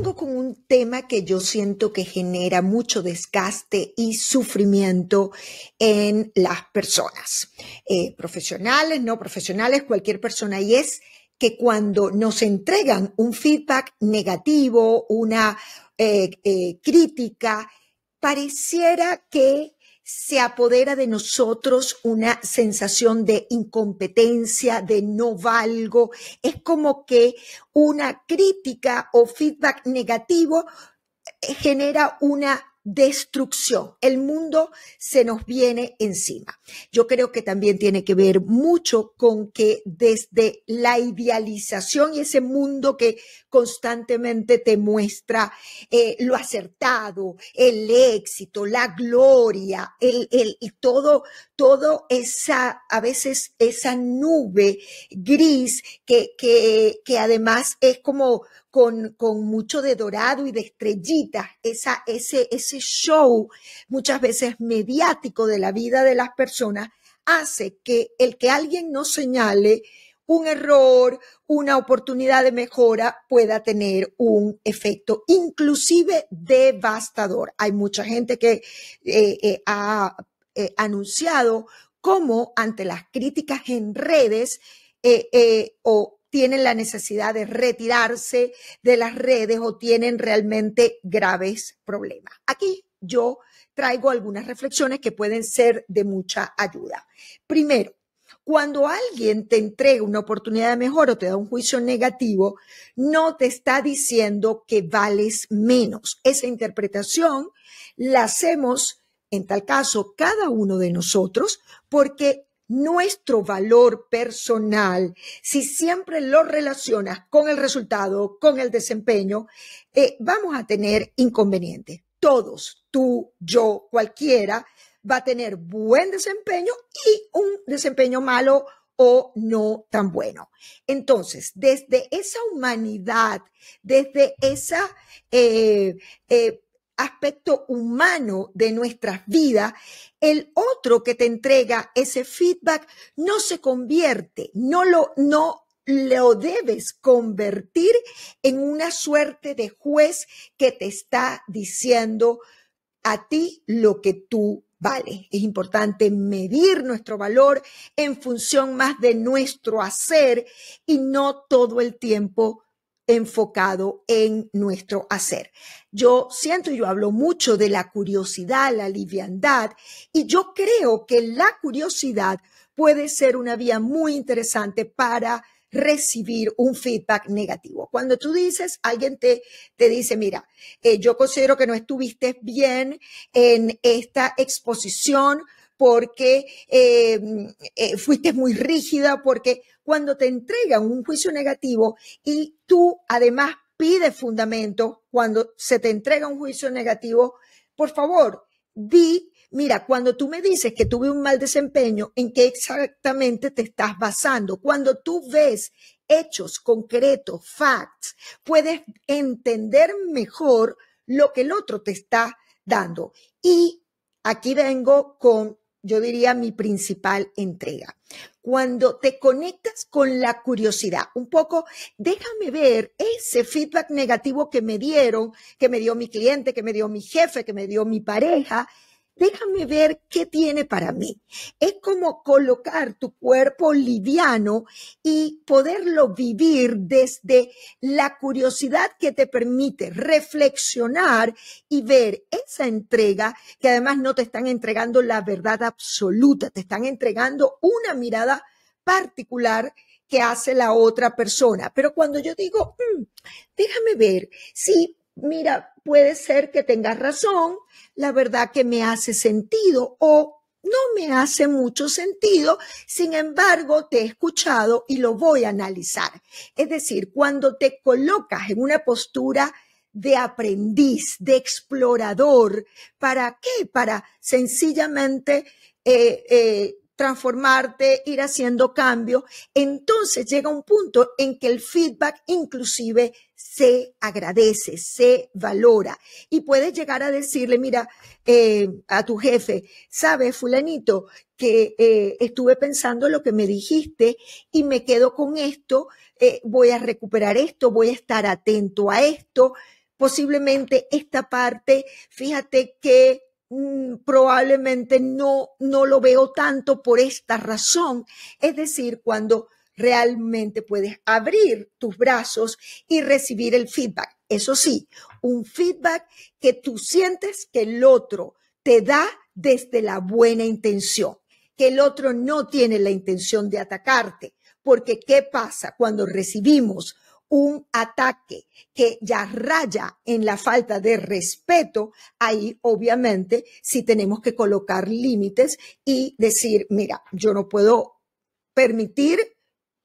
vengo con un tema que yo siento que genera mucho desgaste y sufrimiento en las personas, eh, profesionales, no profesionales, cualquier persona, y es que cuando nos entregan un feedback negativo, una eh, eh, crítica, pareciera que se apodera de nosotros una sensación de incompetencia, de no valgo. Es como que una crítica o feedback negativo genera una destrucción. El mundo se nos viene encima. Yo creo que también tiene que ver mucho con que desde la idealización y ese mundo que constantemente te muestra eh, lo acertado, el éxito, la gloria, el, el, y todo, todo esa, a veces esa nube gris que, que, que además es como con, con, mucho de dorado y de estrellitas, esa, ese, ese show muchas veces mediático de la vida de las personas hace que el que alguien no señale un error, una oportunidad de mejora pueda tener un efecto inclusive devastador. Hay mucha gente que eh, eh, ha eh, anunciado como ante las críticas en redes eh, eh, o tienen la necesidad de retirarse de las redes o tienen realmente graves problemas. Aquí yo traigo algunas reflexiones que pueden ser de mucha ayuda. Primero, cuando alguien te entrega una oportunidad de o te da un juicio negativo, no te está diciendo que vales menos. Esa interpretación la hacemos en tal caso, cada uno de nosotros, porque nuestro valor personal, si siempre lo relacionas con el resultado, con el desempeño, eh, vamos a tener inconvenientes. Todos, tú, yo, cualquiera, va a tener buen desempeño y un desempeño malo o no tan bueno. Entonces, desde esa humanidad, desde esa eh, eh, aspecto humano de nuestras vidas, el otro que te entrega ese feedback no se convierte, no lo, no lo debes convertir en una suerte de juez que te está diciendo a ti lo que tú vales. Es importante medir nuestro valor en función más de nuestro hacer y no todo el tiempo enfocado en nuestro hacer. Yo siento, yo hablo mucho de la curiosidad, la liviandad, y yo creo que la curiosidad puede ser una vía muy interesante para recibir un feedback negativo. Cuando tú dices, alguien te, te dice, mira, eh, yo considero que no estuviste bien en esta exposición porque eh, eh, fuiste muy rígida, porque cuando te entregan un juicio negativo y tú además pides fundamento, cuando se te entrega un juicio negativo, por favor, di, mira, cuando tú me dices que tuve un mal desempeño, ¿en qué exactamente te estás basando? Cuando tú ves hechos concretos, facts, puedes entender mejor lo que el otro te está dando. Y aquí vengo con yo diría, mi principal entrega. Cuando te conectas con la curiosidad, un poco, déjame ver ese feedback negativo que me dieron, que me dio mi cliente, que me dio mi jefe, que me dio mi pareja, déjame ver qué tiene para mí. Es como colocar tu cuerpo liviano y poderlo vivir desde la curiosidad que te permite reflexionar y ver esa entrega, que además no te están entregando la verdad absoluta, te están entregando una mirada particular que hace la otra persona. Pero cuando yo digo, mm, déjame ver si mira, puede ser que tengas razón, la verdad que me hace sentido o no me hace mucho sentido, sin embargo, te he escuchado y lo voy a analizar. Es decir, cuando te colocas en una postura de aprendiz, de explorador, ¿para qué? Para sencillamente eh, eh, transformarte, ir haciendo cambios, entonces llega un punto en que el feedback inclusive se agradece, se valora y puedes llegar a decirle, mira, eh, a tu jefe, sabes, fulanito, que eh, estuve pensando lo que me dijiste y me quedo con esto, eh, voy a recuperar esto, voy a estar atento a esto, posiblemente esta parte, fíjate que Mm, probablemente no, no lo veo tanto por esta razón. Es decir, cuando realmente puedes abrir tus brazos y recibir el feedback. Eso sí, un feedback que tú sientes que el otro te da desde la buena intención, que el otro no tiene la intención de atacarte, porque ¿qué pasa cuando recibimos un ataque que ya raya en la falta de respeto, ahí obviamente sí tenemos que colocar límites y decir, mira, yo no puedo permitir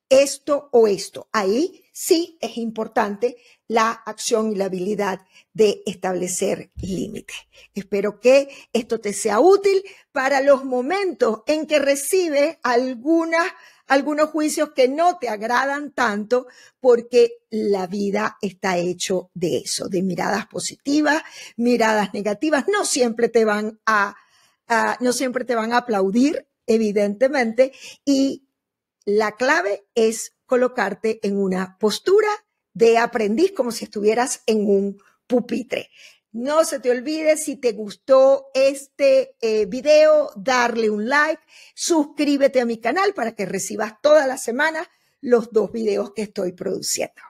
esto o esto. Ahí sí es importante la acción y la habilidad de establecer límites. Espero que esto te sea útil para los momentos en que recibe algunas algunos juicios que no te agradan tanto porque la vida está hecho de eso, de miradas positivas, miradas negativas, no siempre te van a, no siempre te van a aplaudir, evidentemente, y la clave es colocarte en una postura de aprendiz como si estuvieras en un pupitre. No se te olvide, si te gustó este eh, video, darle un like, suscríbete a mi canal para que recibas toda la semana los dos videos que estoy produciendo.